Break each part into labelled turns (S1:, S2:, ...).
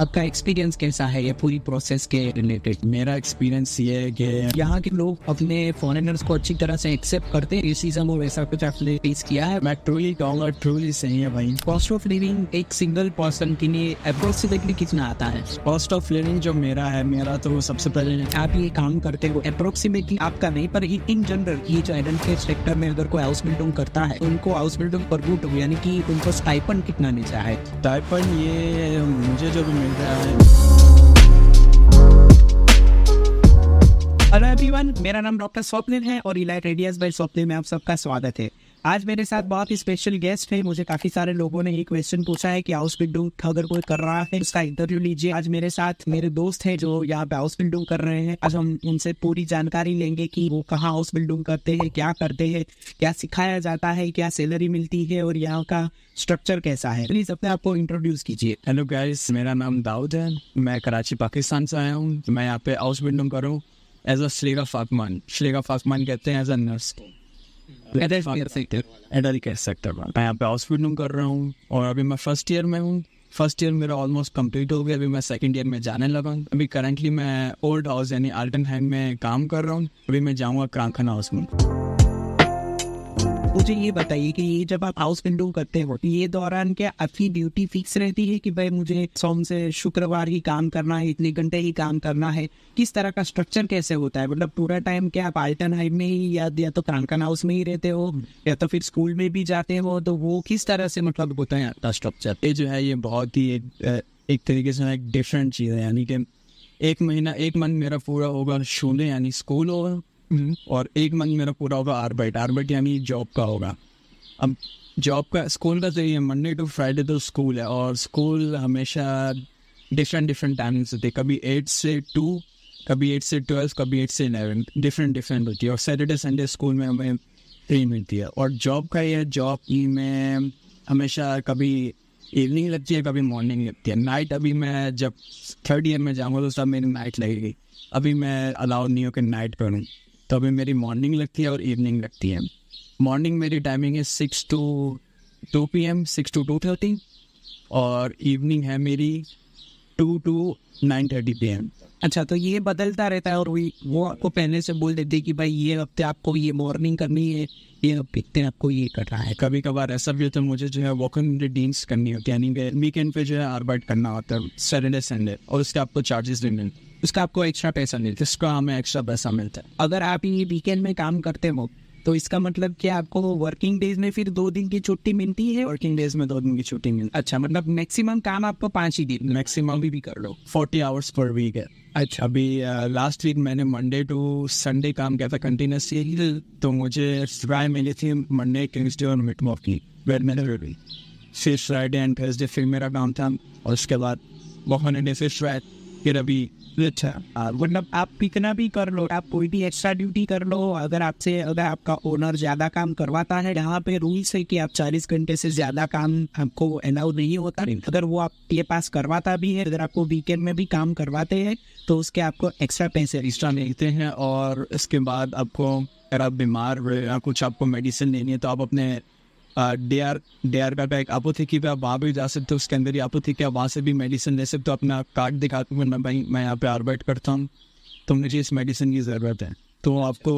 S1: आपका एक्सपीरियंस कैसा है ये पूरी प्रोसेस के रिलेटेड मेरा एक्सपीरियंस ये है कि यहाँ के लोग अपने फॉरेनर्स को अच्छी तरह से एक्सेप्ट करते हैं ये सीजन वो वैसा कुछ आपने फेस किया है मैं ट्रूली कहूँगा ट्रूली सही है भाई कॉस्ट ऑफ लिविंग एक सिंगल पर्सन के लिए अप्रोक्सीमेटली कितना आता है कॉस्ट ऑफ लिविंग जो मेरा है मेरा तो सबसे पहले आप ये काम करते हो अप्रोक्सीमेटली आपका नहीं पर इन जनरल ये जो एडन के सेक्टर में अगर कोई हाउस बिल्डिंग करता है उनको हाउस बिल्डिंग पर गुट यानी कि उनको स्टाइपन कितना नीचा है स्टाइपन ये मुझे जो हेलो एवरीवन मेरा नाम डॉक्टर स्वप्निल है और इलाइट रेडियस बाय स्वप्निल में आप सबका स्वागत है आज मेरे साथ बहुत ही स्पेशल गेस्ट है मुझे काफी सारे लोगों ने ये क्वेश्चन पूछा है कि हाउस बिल्डिंग अगर कोई कर रहा है उसका इंटरव्यू लीजिए आज मेरे साथ मेरे दोस्त हैं जो यहाँ पे हाउस बिल्डिंग कर रहे हैं आज हम उनसे पूरी जानकारी लेंगे कि वो कहाँ हाउस बिल्डिंग करते हैं क्या करते हैं क्या सिखाया जाता है क्या सैलरी मिलती है और यहाँ का स्ट्रक्चर कैसा है प्लीज अपने आपको इंट्रोड्यूस कीजिए हेलो गाइस मेरा नाम दाऊद है मैं कराची पाकिस्तान से आया हूँ मैं यहाँ पे हाउस बिल्डिंग करूँ एज अ श्रेगा फाकमान श्रेगा फाकमान कहते हैं एज अ नर्स एडल hmm. सेक्टर मैं यहाँ पे हाउस कर रहा हूँ और अभी मैं फर्स्ट ईयर में हूँ फर्स्ट ईयर मेरा ऑलमोस्ट कम्प्लीट हो गया अभी मैं सेकंड ईयर में जाने लगा अभी करंटली मैं ओल्ड हाउस यानी आल्टन हैंड में काम कर रहा हूँ अभी मैं जाऊँगा क्रांखन हाउस में मुझे ये बताइए कि ये जब आप हाउस विंडो करते हो ये दौरान क्या आपकी ड्यूटी फिक्स रहती है कि भाई मुझे सोम से शुक्रवार ही काम करना है इतने घंटे ही काम करना है किस तरह का स्ट्रक्चर कैसे होता है मतलब पूरा टाइम क्या आप आल्टन हाइट में ही या, या तो कानकन हाउस में ही रहते हो या तो फिर स्कूल में भी जाते हो तो वो किस तरह से मतलब होता है आपका स्ट्रक्चर ये जो है ये बहुत ही एक तरीके से एक डिफरेंट चीज़ है यानी कि एक महीना एक मंथ मेरा पूरा होगा शून्य यानी स्कूल होगा हम्म, और एक मंथ मेरा पूरा होगा आरबाइट आरबाइट यानी जॉब का होगा अब जॉब का स्कूल का सही है मंडे टू फ्राइडे तो स्कूल है और स्कूल हमेशा डिफरेंट डिफरेंट टाइमिंग्स होती है कभी एट से टू कभी एट से ट्वेल्व कभी एट से इलेवन डिफरेंट डिफरेंट होती है और सैटरडे संडे स्कूल में हमें फ्री मिलती है और जॉब का ये जॉब में हमेशा कभी इवनिंग लगती है कभी मॉर्निंग लगती है नाइट अभी मैं जब थर्ड ईयर में जाऊँगा तो सब मेरी नाइट लगेगी अभी मैं अलाउड नहीं हूँ कि नाइट करूँ तो अभी मेरी मॉर्निंग लगती है और इवनिंग लगती है मॉर्निंग मेरी टाइमिंग है six to two P M six to two thirty और इवनिंग है मेरी two to nine thirty P M अच्छा तो ये बदलता रहता है और वही वो आपको पहले से बोल देते हैं कि भाई ये हफ्ते आपको ये मॉर्निंग करनी है ये हफ्ते आपको ये करना है कभी कभार ऐसा भी होता है मुझे जो है इन रूटीन्स करनी होती है यानी वीकेंड पे जो है आर्बाइट करना होता है सैटरडे संडे और उसके आपको चार्जेस भी मिलते उसका आपको एक्स्ट्रा पैसा मिलता है उसका हमें एक्स्ट्रा पैसा मिलता है अगर आप ये वीकेंड में काम करते हो तो इसका मतलब कि आपको वर्किंग डेज में फिर दो दिन की छुट्टी मिलती है वर्किंग डेज में दो दिन की छुट्टी मिलती है अच्छा मतलब मैक्सिमम काम आपको पाँच ही दिन मैक्सिमम भी, भी कर लो फोर्टी आवर्स पर वीक है अच्छा अभी लास्ट वीक मैंने मंडे टू संडे काम किया था कंटिन्यूस तो मुझे राय मिली थी मंडे ट्यूजडे और मिट मॉफ की वेर वेडमेनर फिर फ्राइडे एंड थर्सडे फिर मेरा काम था और उसके बाद बहुत डे फिर फ्राइड फिर अभी अच्छा मतलब आप कितना भी कर लो आप कोई भी एक्स्ट्रा ड्यूटी कर लो अगर आपसे अगर आपका ओनर ज़्यादा काम करवाता है यहाँ पे रूल्स है कि आप चालीस घंटे से ज़्यादा काम आपको अलाउ नहीं होता नहीं। अगर वो आप ये पास करवाता भी है अगर आपको वीकेंड में भी काम करवाते हैं तो उसके आपको एक्स्ट्रा पैसे एक्स्ट्रा मिलते हैं और इसके बाद आपको अगर आप बीमार हुए कुछ आपको मेडिसिन लेनी है तो आप अपने डेयर आर डी आर का एक अपोथिकी पे आप वहाँ भी जा सकते हो उसके अंदर ही अपोथिकी है वहाँ से भी मेडिसिन ले सकते हो अपना कार्ड दिखा के मैं भाई मैं यहाँ पे आर्बेट करता हूँ तो मुझे इस मेडिसिन की ज़रूरत है तो आपको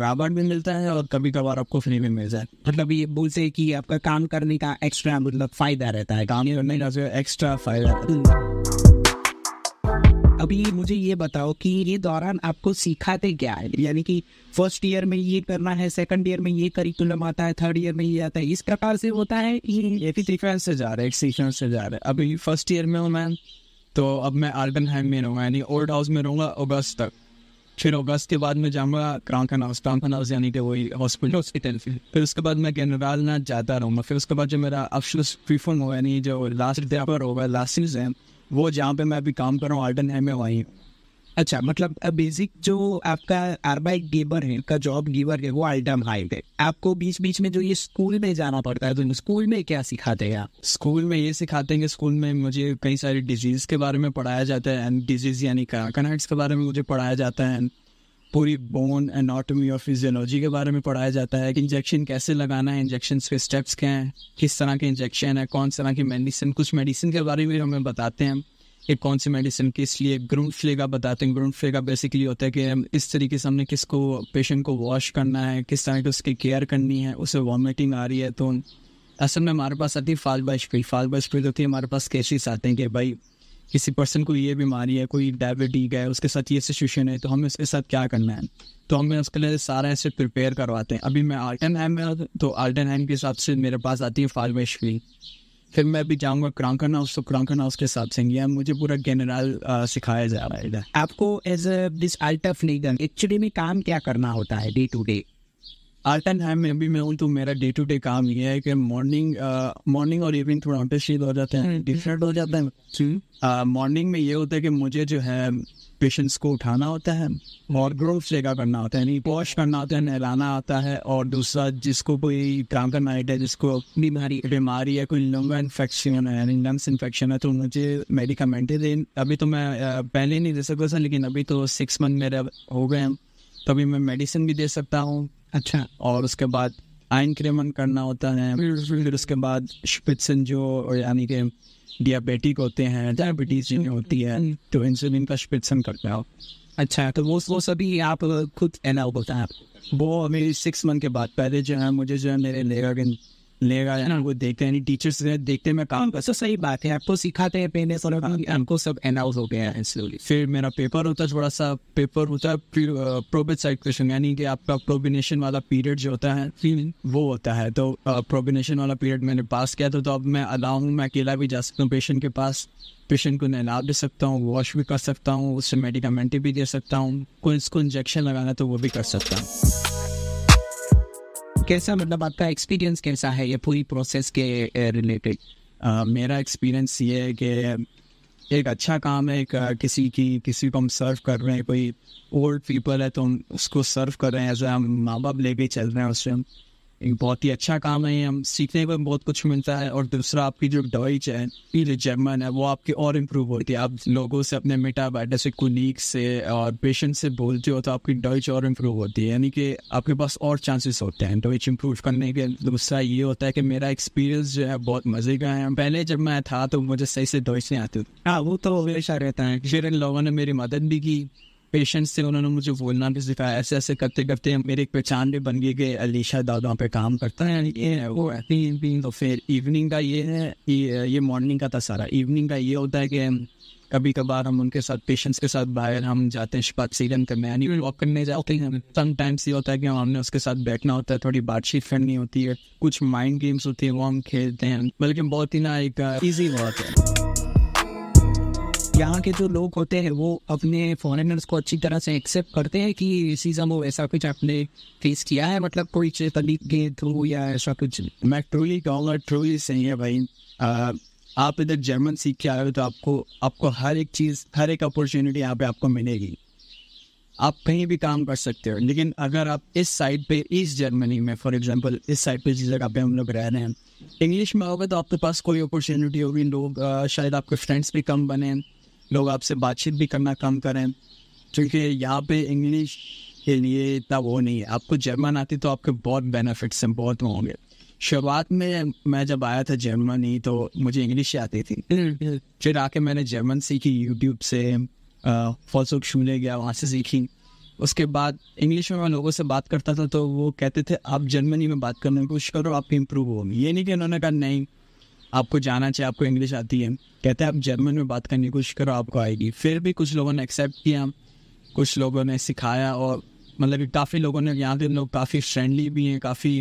S1: राबाट भी मिलता है और कभी कभार आपको फ्री भी मिल जाए मतलब ये बोल से कि आपका काम करने का एक्स्ट्रा मतलब फ़ायदा रहता है काम करने का जो एक्स्ट्रा फ़ायदा हम्म। अभी मुझे ये बताओ कि ये दौरान आपको सिखाते क्या है यानी कि फर्स्ट ईयर में ये करना है सेकंड ईयर में ये करिकुलम आता है थर्ड ईयर में ये आता है इस प्रकार से होता है ये भी सीक्वेंस से जा रहा है एक से जा रहा है अभी फर्स्ट ईयर में हूँ मैम तो अब मैं आर्बन हैम में रहूँगा यानी ओल्ड हाउस में रहूँगा अगस्त तक फिर अगस्त के बाद मैं जाऊँगा क्रांकन हाउस क्रांकन हाउस यानी कि वही हॉस्पिटल हॉस्पिटल फिर फिर उसके बाद मैं कैनवाल ना जाता रहूँगा फिर उसके बाद जो मेरा अफसोस फीफन हो यानी जो लास्ट पेपर होगा लास्ट सीजन वो जहाँ पे मैं अभी काम कर रहा हूँ आल्टन है मैं वहीं अच्छा मतलब बेसिक जो आपका आरबाई गेबर है का जॉब गिवर है वो आल्टन हाई है आपको बीच बीच में जो ये स्कूल में जाना पड़ता है तो स्कूल में क्या सिखाते हैं आप स्कूल में ये सिखाते हैं कि स्कूल में मुझे कई सारी डिजीज़ के बारे में पढ़ाया जाता है एंड डिजीज़ यानी कनाइट्स के बारे में मुझे पढ़ाया जाता है पूरी बोन एनाटॉमी और फिजियोलॉजी के बारे में पढ़ाया जाता है कि इंजेक्शन कैसे लगाना है इंजेक्शन के स्टेप्स क्या हैं किस तरह के इंजेक्शन है कौन तरह की मेडिसिन कुछ मेडिसिन के बारे में हमें बताते हैं कि कौन सी मेडिसिन किस लिए ग्रुंड फ्लेगा बताते हैं ग्रुंड फ्लेगा बेसिकली होता है कि इस तरीके से हमने किसको पेशेंट को वॉश करना है किस तरह की उसकी केयर करनी है उसे वॉमिटिंग आ रही है तो असल में हमारे पास आती है फाल बाइश पे फाल बाइश होती है हमारे पास केसेस आते हैं कि भाई किसी पर्सन को ये बीमारी है कोई डायबिटीज है उसके साथ ये सिचुएशन है तो हमें उसके साथ क्या करना है तो हमें उसके लिए सारा ऐसे प्रिपेयर करवाते हैं अभी मैं आल्टन हैम में तो आल्टन हैम के हिसाब से मेरे पास आती है फार्मेश भी फिर मैं अभी जाऊँगा क्रांकन हाउस तो क्रांकन हाउस के हिसाब से मुझे पूरा जनरल सिखाया जा रहा है आपको एज दिस आल्ट नहीं एक्चुअली में काम क्या करना होता है डे टू डे आर्ट एंड हैम में भी मैं हूँ तो मेरा डे टू डे काम ये है कि मॉर्निंग मॉर्निंग uh, और इवनिंग थोड़ा अंतरशील हो जाते हैं डिफरेंट हम्म, हम्म। हो जाते हैं मॉर्निंग uh, में ये होता है कि मुझे जो है पेशेंट्स को उठाना होता है और ग्रोथ जगह करना होता है नहीं वॉश करना होता है नहलाना आता है और दूसरा जिसको कोई काम करना है जिसको बीमारी बीमारी है कोई लंगा इन्फेक्शन है लंग्स इन्फेक्शन है तो मुझे मेडिकामेंटें दे अभी तो मैं uh, पहले नहीं दे सकता था लेकिन अभी तो सिक्स मंथ मेरे हो गए हैं कभी मैं मेडिसिन भी दे सकता हूँ अच्छा और उसके बाद आयन क्रेमन करना होता है हम्म। फिर उसके बाद स्पिटसन जो यानी कि डियाबेटिक होते हैं डायबिटीज जिन्हें होती है हम्म। तो इंसुलिन का स्पिटसन करते हो अच्छा तो वो वो सभी आप खुद एलाउ होता है वो मेरी सिक्स मंथ के बाद पहले जो है मुझे जो है मेरे लेगा लेगा है ना वो देखते हैं टीचर्स देखते हैं मैं काम कर सो तो सही बात है आपको सिखाते हैं पहले सर हाँ। हमको सब अनाउंस हो गया है स्लोली फिर मेरा पेपर होता है थोड़ा सा पेपर होता है फिर प्रोबेट साइड क्वेश्चन यानी कि आपका प्रोबिनेशन वाला पीरियड जो होता है हम्म। वो होता है तो प्रोबिनेशन वाला पीरियड मैंने पास किया था तो अब मैं अलाउ हूँ मैं अकेला भी जा सकता हूँ पेशेंट के पास पेशेंट को नहला दे सकता हूँ वॉश भी कर सकता हूँ उससे मेडिकामेंटी भी दे सकता हूँ कोई इसको इंजेक्शन लगाना तो वो भी कर सकता हूँ कैसा मतलब आपका एक्सपीरियंस कैसा है ये पूरी प्रोसेस के रिलेटेड uh, मेरा एक्सपीरियंस ये है कि एक अच्छा काम है एक किसी की किसी को हम सर्व कर रहे हैं कोई ओल्ड पीपल है तो हम उसको सर्व कर रहे हैं एज हम माँ बाप लेके चल रहे हैं उससे हम एक बहुत ही अच्छा काम है हम सीखने को बहुत कुछ मिलता है और दूसरा आपकी जो डॉइच है फिर जर्मन है वो आपकी और इम्प्रूव होती है आप लोगों से अपने मिटा बैठे से कुलीग से और पेशेंट से बोलते हो तो आपकी डॉइच और इम्प्रूव होती है यानी कि आपके पास और चांसेस होते हैं डॉइच इम्प्रूव करने के दूसरा ये होता है कि मेरा एक्सपीरियंस जो है बहुत मजे का है पहले जब मैं था तो मुझे सही से डॉइच नहीं आती हाँ वो तो हमेशा रहता है फिर इन लोगों ने मेरी मदद भी की पेशेंट्स थे उन्होंने मुझे बोलना भी सिखाया ऐसे ऐसे करते करते मेरी एक पहचान भी बन गई कि अलीशा दादा पे काम करता है ये वो बीन तो फिर इवनिंग का ये है ये मॉर्निंग का था सारा इवनिंग का ये होता है कि कभी कभार हम उनके साथ पेशेंट्स के साथ बाहर हम जाते हैं शिपात सीरन करने यानी वॉक करने जाते हैं टाइम्स ये होता है कि हमने उसके साथ बैठना होता है थोड़ी बातचीत करनी होती है कुछ माइंड गेम्स होती है वो हम खेलते हैं बल्कि बहुत ही ना एक ईजी बहुत है यहाँ के जो लोग होते हैं वो अपने फॉरेनर्स को अच्छी तरह से एक्सेप्ट करते हैं कि सीजम वो ऐसा कुछ आपने फेस किया है मतलब कोई तलीक के थ्रू या ऐसा कुछ मैं ट्रूली कहूँगा ट्रूली सही है भाई आप इधर जर्मन सीख के आए हो तो आपको आपको हर एक चीज़ हर एक अपॉर्चुनिटी यहाँ पे आपको मिलेगी आप कहीं भी काम कर सकते हो लेकिन अगर आप इस साइड पे ईस्ट जर्मनी में फॉर एग्जांपल इस साइड पे जिस जगह पे हम लोग रह रहे हैं इंग्लिश में होगा तो आपके पास कोई अपॉर्चुनिटी होगी लोग शायद आपके फ्रेंड्स भी कम बने लोग आपसे बातचीत भी करना कम करें क्योंकि यहाँ पे इंग्लिश के लिए इतना वो नहीं है आपको जर्मन आती तो आपके बहुत बेनिफिट्स हैं बहुत होंगे शुरुआत में मैं जब आया था जर्मनी तो मुझे इंग्लिश आती थी फिर आके मैंने जर्मन सीखी यूट्यूब से फलसुख छूने गया वहाँ से सीखी उसके बाद इंग्लिश में मैं लोगों से बात करता था तो वो कहते थे आप जर्मनी में बात करने की कोशिश करो आपकी इम्प्रूव होगी ये नहीं कि उन्होंने कहा नहीं आपको जाना चाहिए आपको इंग्लिश आती है कहते हैं आप जर्मन में बात करने की कोशिश करो आपको आएगी फिर भी कुछ लोगों ने एक्सेप्ट किया कुछ लोगों ने सिखाया और मतलब काफ़ी लोगों ने यहाँ के लोग काफ़ी फ्रेंडली भी हैं काफ़ी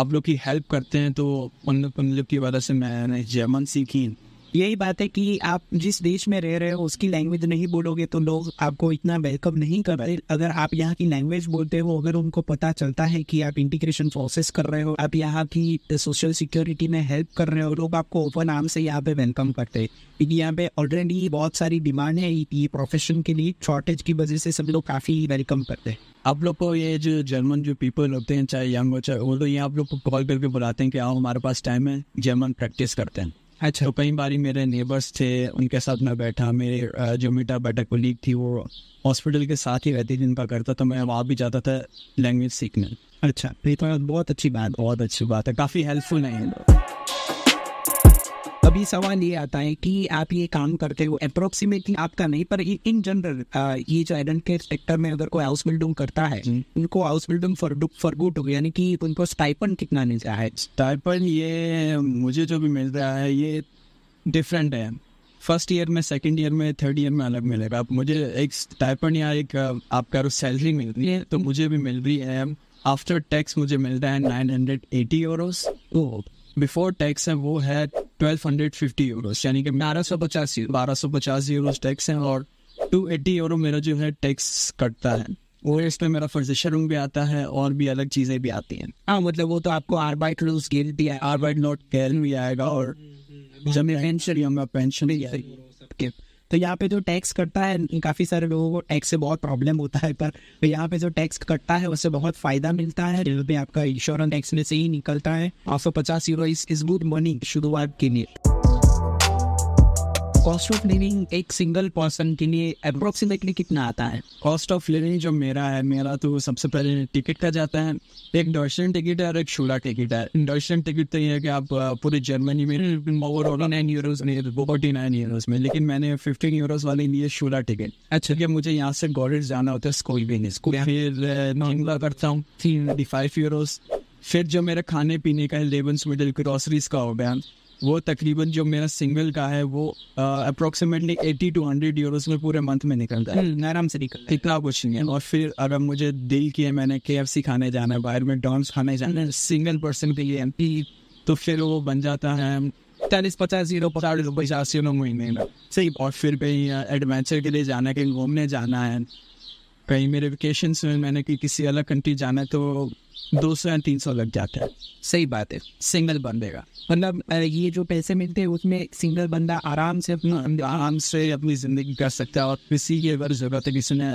S1: आप लोग की हेल्प करते हैं तो उन लोग की वजह से मैंने जर्मन सीखी यही बात है कि आप जिस देश में रह रहे हो उसकी लैंग्वेज नहीं बोलोगे तो लोग आपको इतना वेलकम नहीं कर रहे अगर आप यहाँ की लैंग्वेज बोलते हो अगर उनको पता चलता है कि आप इंटीग्रेशन प्रोसेस कर रहे हो आप यहाँ की सोशल सिक्योरिटी में हेल्प कर रहे हो लोग आपको ओपन आर्म से यहाँ पे वेलकम करते हैं यहाँ पे ऑलरेडी बहुत सारी डिमांड है ये प्रोफेशन के लिए शॉर्टेज की वजह से सब लोग काफ़ी वेलकम करते हैं आप लोग को ये जो जर्मन जो पीपल होते हैं चाहे यंग हो चाहे वो तो ये आप लोग को कॉल करके बुलाते हैं कि आओ हमारे पास टाइम है जर्मन प्रैक्टिस करते हैं अच्छा तो कई बार मेरे नेबर्स थे उनके साथ मैं बैठा मेरे जो मिटा बैठा कोलीग थी वो हॉस्पिटल के साथ ही रहती जिनका करता तो मैं वहाँ भी जाता था लैंग्वेज सीखने अच्छा तो, तो बहुत अच्छी बात बहुत अच्छी बात है काफ़ी हेल्पफुल है अभी सवाल ये आता है कि आप ये काम करते हो अप्रोक्सीमेटली आपका नहीं पर इन जनरल ये जो एडल्ट केयर सेक्टर में अगर कोई हाउस बिल्डिंग करता है उनको house building for for good हो यानी कि उनको स्टाइपन कितना नहीं है स्टाइपन ये मुझे जो भी मिल रहा है ये डिफरेंट है फर्स्ट ईयर में सेकंड ईयर में थर्ड ईयर में अलग मिलेगा आप मुझे एक स्टाइपन या एक आपका सैलरी मिल रही है तो मुझे भी मिल रही है आफ्टर टैक्स मुझे मिल रहा है नाइन हंड्रेड एटी और बिफोर टैक्स है वो है ट्वेल्व हंड्रेड फिफ्टी यानी कि बारह सौ पचास बारह सौ पचास टैक्स और टू एट्टी यूरो मेरा जो है टैक्स कटता है इसमें मेरा रूम भी आता है और भी अलग चीज़ें भी आती हैं हाँ मतलब वो तो आपको आरबाइट रूल्स गिर भी है आरबाइट नोट कैरन भी आएगा और हम्म, हम्म, हम्म। जब पेंशन पेंशन भी तो यहाँ पे जो टैक्स कटता है काफ़ी सारे लोगों को टैक्स से बहुत प्रॉब्लम होता है पर तो यहाँ पे जो टैक्स कटता है उससे बहुत फ़ायदा मिलता है रेलवे आपका इंश्योरेंस टैक्स में से ही निकलता है आठ सौ पचास यूरो इस गुड मनी शुरुआत के लिए कॉस्ट ऑफ लिविंग एक सिंगल पर्सन के लिए अप्रोक्सीमेटली कितना आता है कॉस्ट ऑफ लिविंग जो मेरा है मेरा तो सबसे पहले टिकट का जाता है एक डॉशन टिकट है और एक शूरा टिकट है डॉशन टिकट तो ये है कि आप पूरे जर्मनी में ओवरऑल नाइन यूरोज में फोर्टी नाइन यूरोज में लेकिन मैंने फिफ्टीन यूरोज वाले लिए शूरा टिकट अच्छा क्या मुझे यहाँ से गॉडेट जाना होता है स्कूल भी नहीं स्कूल फिर मामला करता हूँ थ्री फाइव यूरोज फिर जो मेरा खाने पीने का है लेवन मिडल ग्रॉसरीज का हो गया वो तकरीबन जो मेरा सिंगल का है वो approximately eighty two hundred euros में पूरे मंथ में निकलता है हम्म, आराम से निकलता है इतना कुछ नहीं है हम्म। और फिर अगर मुझे दिल किया मैंने के एफ सी खाने जाना है बाहर में डॉन्स खाने जाना है सिंगल हम्म। पर्सन के लिए एम तो फिर वो बन जाता है चालीस पचास यूरो पचास पचास यूरो महीने में सही और फिर कहीं एडवेंचर के लिए जाना है कहीं घूमने जाना है कहीं मेरे वेकेशन में मैंने कि किसी अलग कंट्री जाना है तो दो सौ या तीन सौ लग जाता है सही बात है सिंगल बंदे का मतलब ये जो पैसे मिलते हैं उसमें सिंगल बंदा आराम से अपना आराम से अपनी ज़िंदगी कर सकता है और किसी की अगर ज़रूरत है किसी ने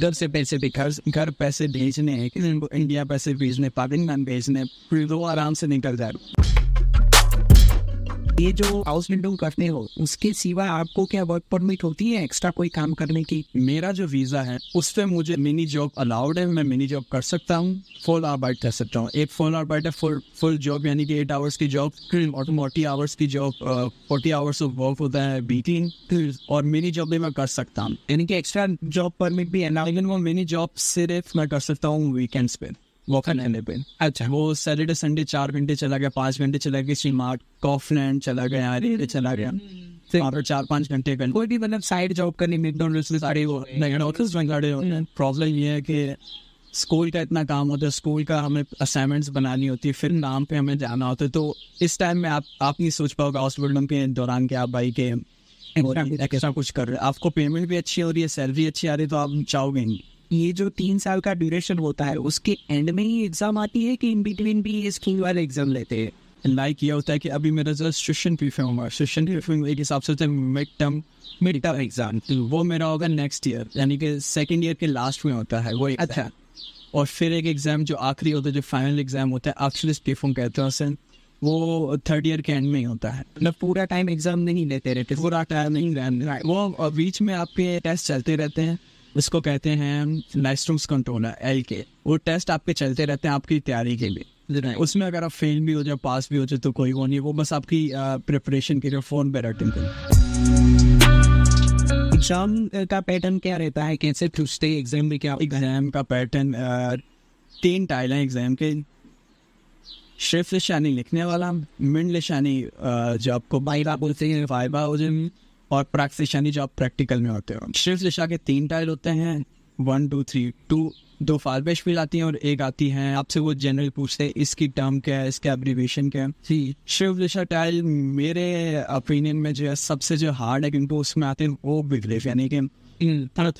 S1: घर से पैसे भी खर्च घर पैसे भेजने इंडिया पैसे भेजने पाकिस्तान भेजने फिर वो आराम से निकल जाए ये जो हाउस बिल्डिंग करते हो उसके सिवा आपको क्या वर्क परमिट होती है एक्स्ट्रा कोई काम करने की मेरा जो वीजा है उस पर मुझे मिनी जॉब अलाउड है मैं मिनी जॉब कर सकता हूँ फुल आर्बाइट कर सकता हूँ एक फुल आर्बाइट है फुल फुल जॉब यानी कि एट आवर्स की जॉब और फोर्टी आवर्स की job forty hours of work होता है बीटिंग और मिनी जॉब भी मैं कर सकता हूँ यानी कि एक्स्ट्रा जॉब परमिट भी है ना लेकिन वो मिनी जॉब सिर्फ मैं कर सकता हूँ वीकेंड्स पे मौका नहीं एंड पे अच्छा वो सैटरडे संडे चार घंटे चला गया पाँच घंटे चला गया मार्ट कॉफलैंड चला गया अरे चला गया हम्म, हम्म, हम्म। वहाँ चार पाँच घंटे का कोई भी मतलब साइड जॉब करनी मैकडोनल्ड्स में सारे वो प्रॉब्लम ये है कि स्कूल का इतना काम होता है स्कूल का हमें असाइनमेंट्स बनानी होती है फिर नाम पे हमें जाना होता है तो इस टाइम में आप आप नहीं सोच पाओगे हॉस्पिटल के दौरान के आप भाई के कैसा कुछ कर रहे हैं आपको पेमेंट भी अच्छी हो रही है सैलरी अच्छी आ रही है तो आप चाहोगे नहीं ये जो तीन साल का ड्यूरेशन होता है उसके एंड में ही एग्जाम आती है कि इन बिटवीन भी ये स्कूल वाले एग्जाम लेते हैं लाइक ये होता है कि अभी मेरा जो सेशन पी फॉर्म हुआ सेशन पी फॉर्म एक हिसाब से mid term mid term exam वो मेरा होगा नेक्स्ट ईयर यानी कि सेकेंड ईयर के लास्ट में होता है वो अच्छा और फिर एक एग्ज़ाम जो आखिरी होता है जो फाइनल एग्ज़ाम होता है एक्चुअली पी फॉर्म कहते हैं वो थर्ड ईयर के एंड में ही होता है मतलब पूरा टाइम एग्ज़ाम नहीं लेते रहते पूरा टाइम नहीं रहते वो बीच में आपके टेस्ट चलते रहते हैं इसको कहते हैं लाइस्ट्रोक्स कंट्रोलर एल के वो टेस्ट आपके चलते रहते हैं आपकी तैयारी के लिए उसमें अगर आप फेल भी हो जाए पास भी हो जाए तो कोई वो नहीं वो बस आपकी प्रिपरेशन के लिए फ़ोन पर अटेंड करें एग्जाम का पैटर्न क्या रहता है कैसे पूछते एग्जाम भी क्या एग्जाम का पैटर्न तीन टाइल है एग्जाम के शिफ्ट निशानी लिखने वाला मिंड निशानी जो आपको बाइबा बोलते हैं फाइबा हो जाए और प्रैक्टिस यानी जो आप प्रैक्टिकल में होते हो शिव दिशा के तीन टाइल होते हैं वन टू थ्री टू दो फारबेश फील आती हैं और एक आती हैं आपसे वो जनरल पूछते हैं इसकी टर्म क्या है इसके एब्रीवेशन क्या है जी शिव दिशा टाइल मेरे ओपिनियन में जो है सबसे जो हार्ड है क्योंकि उसमें आते हैं वो बिग्रेफ यानी कि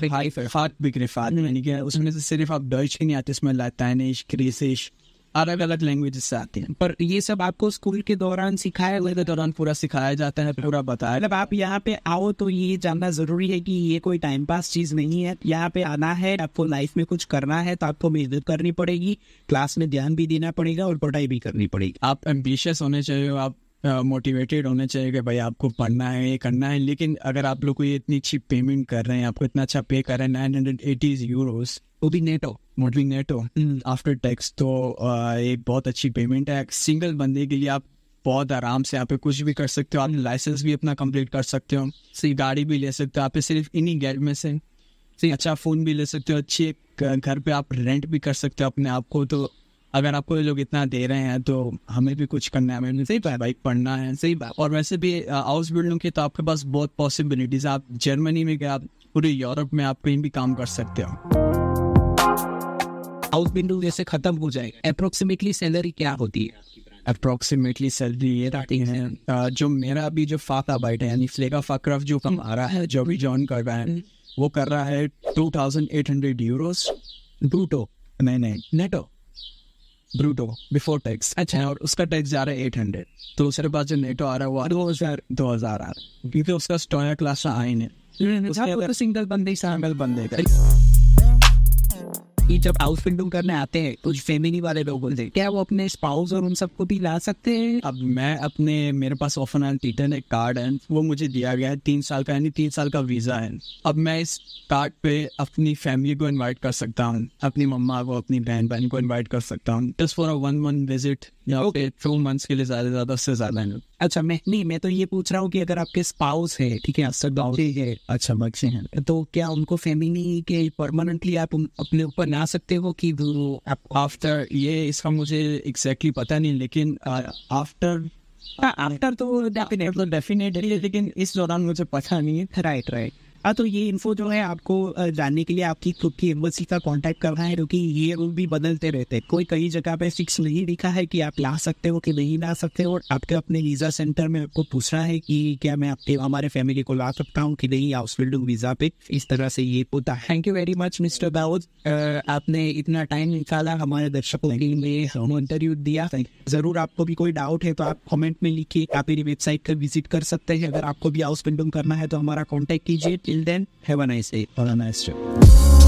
S1: हाई हार्ट बिग्रेफात यानी कि उसमें से सिर्फ आप डर्च ही नहीं आते उसमें लैटानिश ग्रीसिश अलग अलग लैंग्वेजेस आती हैं पर ये सब आपको स्कूल के दौरान सिखाया के तो दौरान पूरा सिखाया जाता है पूरा बताया मतलब आप यहाँ पे आओ तो ये जानना जरूरी है कि ये कोई टाइम पास चीज नहीं है यहाँ पे आना है आपको लाइफ में कुछ करना है तो आपको मेहनत करनी पड़ेगी क्लास में ध्यान भी देना पड़ेगा और पढ़ाई भी करनी पड़ेगी आप एम्बिशियस होने चाहिए आप मोटिवेटेड uh, चाहिए कि भाई आपको पढ़ना है ये करना है लेकिन अगर आप लोग को ये इतनी अच्छी पेमेंट कर रहे हैं आपको इतना अच्छा पे कर रहे हैं nine hundred eighties euros to the नेटो नॉट नेटो आफ्टर हम्म। टैक्स तो एक बहुत अच्छी पेमेंट है सिंगल बंदे के लिए आप बहुत आराम से यहाँ पे कुछ भी कर सकते हो आप लाइसेंस हम्म। भी अपना कंप्लीट कर सकते हो सही गाड़ी भी ले सकते हो आप सिर्फ इन्हीं गैट में से सही अच्छा फ़ोन भी ले सकते हो अच्छी घर पे आप रेंट भी कर सकते हो अपने आप को तो अगर आपको लोग इतना दे रहे हैं तो हमें भी कुछ करना है हमें सही बात बाइक पढ़ना है सही बात और वैसे भी हाउस बिल्डिंग की तो आपके पास बहुत पॉसिबिलिटीज़ आप जर्मनी में गए आप पूरे यूरोप में आप कहीं भी काम कर सकते हो आउट विंडो जैसे खत्म हो जाएगा अप्रोक्सीमेटली सैलरी क्या होती है अप्रोक्सीमेटली सैलरी ये रहती है जो मेरा अभी जो फाका बाइट है यानी फ्लेगा फाक्रफ जो कम आ रहा है जो भी ज्वाइन कर रहा है वो कर रहा है two thousand eight hundred euros ब्रूटो नहीं नहीं नेटो ब्रूटो बिफोर टैक्स अच्छा और उसका टैक्स जा रहा है एट हंड्रेड तो उसके पास जो नेटो आ रहा है वो दो हज़ार दो हज़ार आ रहा है क्योंकि उसका स्टोया क्लास आए नहीं सिंगल बंदे सिंगल बंदे का कि जब हाउस बिल्डिंग करने आते हैं कुछ फैमिली वाले लोग बोलते हैं क्या वो अपने स्पाउस और उन सबको भी ला सकते हैं अब मैं अपने मेरे पास ऑफन एंड टीटन एक कार्ड है वो मुझे दिया गया है तीन साल का यानी तीन साल का वीज़ा है अब मैं इस कार्ड पे अपनी फैमिली को इन्वाइट कर सकता हूँ अपनी मम्मा को अपनी बहन बहन को इन्वाइट कर सकता हूँ just for a one month visit या फिर टू मंथ्स के लिए ज़्यादा ज़्यादा से ज़्यादा अच्छा मेहंदी मैं तो ये पूछ रहा हूँ कि अगर आपके स्पाउस है ठीक है असर अच्छा बच्चे हैं तो क्या उनको फैमिली के परमानेंटली आप अपने ऊपर ना सकते हो कि आफ्टर ये इसका मुझे एग्जैक्टली exactly पता नहीं लेकिन आफ्टर आफ्टर हाँ, तो डेफिनेटली लेकिन इस दौरान मुझे पता नहीं है राइट राइट हाँ तो ये इन्फो जो है आपको जानने के लिए आपकी खुद की एम्बेसी का कांटेक्ट करना है क्योंकि ये रूल भी बदलते रहते हैं कोई कई जगह पे फिक्स नहीं लिखा है कि आप ला सकते हो कि नहीं ला सकते हो और आपके अपने वीज़ा सेंटर में आपको पूछना है कि क्या मैं आपके हमारे फैमिली को ला सकता हूँ कि नहीं हाउस बिल्डिंग वीज़ा पे इस तरह से ये होता है thank you very much mister Daud आपने इतना टाइम निकाला हमारे दर्शकों ने इंटरव्यू दिया ज़रूर आपको भी कोई डाउट है तो आप कॉमेंट में लिखिए आप मेरी वेबसाइट पर विजिट कर सकते हैं अगर आपको भी हाउस बिल्डिंग करना है तो हमारा कॉन्टैक्ट कीजिए Till then, have a nice day or a nice trip.